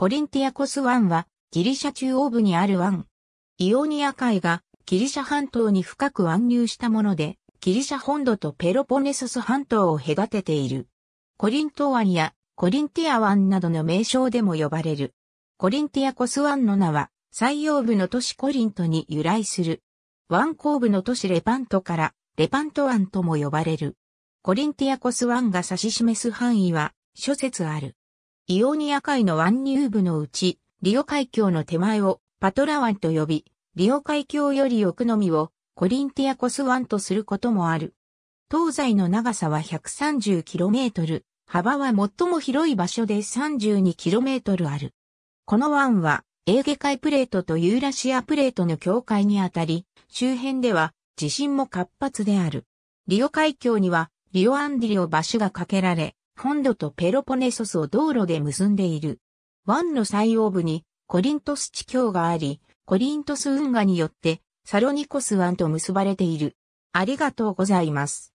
コリンティアコス湾はギリシャ中央部にある湾。イオニア海がギリシャ半島に深く湾流したもので、ギリシャ本土とペロポネソス半島を隔てている。コリント湾やコリンティア湾などの名称でも呼ばれる。コリンティアコス湾の名は、最洋部の都市コリントに由来する。湾後部の都市レパントから、レパント湾とも呼ばれる。コリンティアコス湾が指し示す範囲は、諸説ある。イオニア海の湾入部のうち、リオ海峡の手前をパトラ湾と呼び、リオ海峡より奥のみをコリンティアコス湾とすることもある。東西の長さは 130km、幅は最も広い場所で 32km ある。この湾は、エーゲ海プレートとユーラシアプレートの境界にあたり、周辺では地震も活発である。リオ海峡には、リオアンディリオ橋が架けられ、本土とペロポネソスを道路で結んでいる。湾の最央部にコリントス地峡があり、コリントス運河によってサロニコス湾と結ばれている。ありがとうございます。